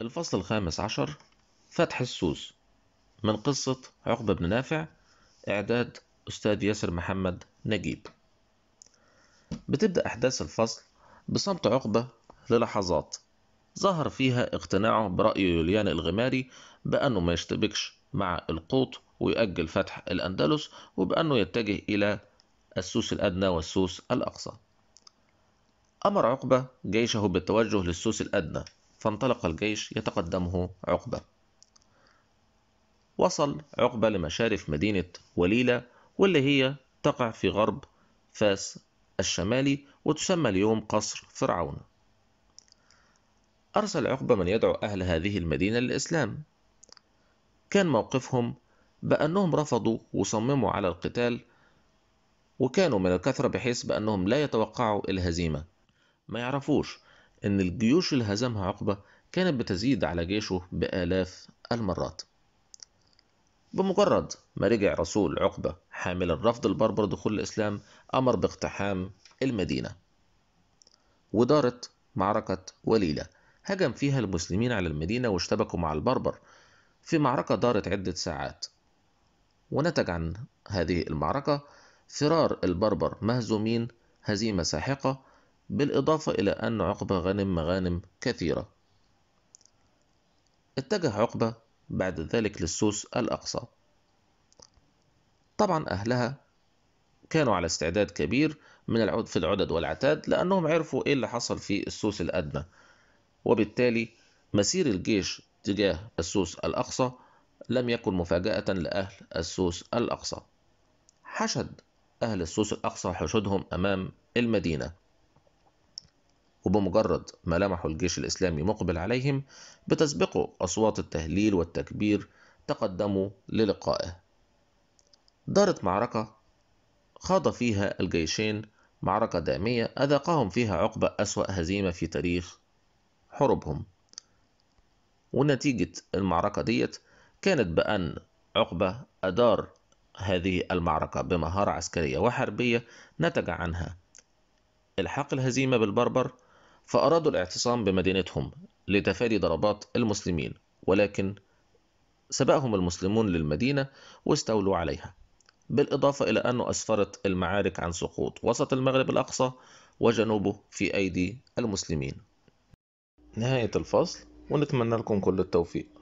الفصل الخامس عشر فتح السوس من قصة عقبة بن نافع إعداد أستاذ ياسر محمد نجيب بتبدأ أحداث الفصل بصمت عقبة للحظات ظهر فيها اقتناعه برأي يوليان الغماري بأنه ما يشتبكش مع القوط ويؤجل فتح الأندلس وبأنه يتجه إلى السوس الأدنى والسوس الأقصى أمر عقبة جيشه بالتوجه للسوس الأدنى فانطلق الجيش يتقدمه عقبة وصل عقبة لمشارف مدينة وليلة واللي هي تقع في غرب فاس الشمالي وتسمى اليوم قصر فرعون أرسل عقبة من يدعو أهل هذه المدينة للإسلام كان موقفهم بأنهم رفضوا وصمموا على القتال وكانوا من الكثرة بحيث بأنهم لا يتوقعوا الهزيمة ما يعرفوش أن الجيوش اللي هزمها عقبة كانت بتزيد على جيشه بآلاف المرات بمجرد ما رجع رسول عقبة حاملا رفض البربر دخول الإسلام أمر باقتحام المدينة ودارت معركة وليلة هجم فيها المسلمين على المدينة واشتبكوا مع البربر في معركة دارت عدة ساعات ونتج عن هذه المعركة فرار البربر مهزومين هزيمة ساحقة بالإضافة إلى أن عقبة غنم مغانم كثيرة اتجه عقبة بعد ذلك للسوس الأقصى طبعا أهلها كانوا على استعداد كبير من العود في العدد والعتاد لأنهم عرفوا إيه اللي حصل في السوس الأدنى وبالتالي مسير الجيش تجاه السوس الأقصى لم يكن مفاجأة لأهل السوس الأقصى حشد أهل السوس الأقصى حشودهم أمام المدينة وبمجرد ما لمحوا الجيش الإسلامي مقبل عليهم بتسبقه أصوات التهليل والتكبير تقدموا للقائه دارت معركة خاض فيها الجيشين معركة دامية أذاقهم فيها عقبة أسوأ هزيمة في تاريخ حروبهم ونتيجة المعركة ديت كانت بأن عقبة أدار هذه المعركة بمهارة عسكرية وحربية نتج عنها إلحاق الهزيمة بالبربر فأرادوا الاعتصام بمدينتهم لتفادي ضربات المسلمين ولكن سبقهم المسلمون للمدينة واستولوا عليها بالإضافة إلى أنه أسفرت المعارك عن سقوط وسط المغرب الأقصى وجنوبه في أيدي المسلمين نهاية الفصل ونتمنى لكم كل التوفيق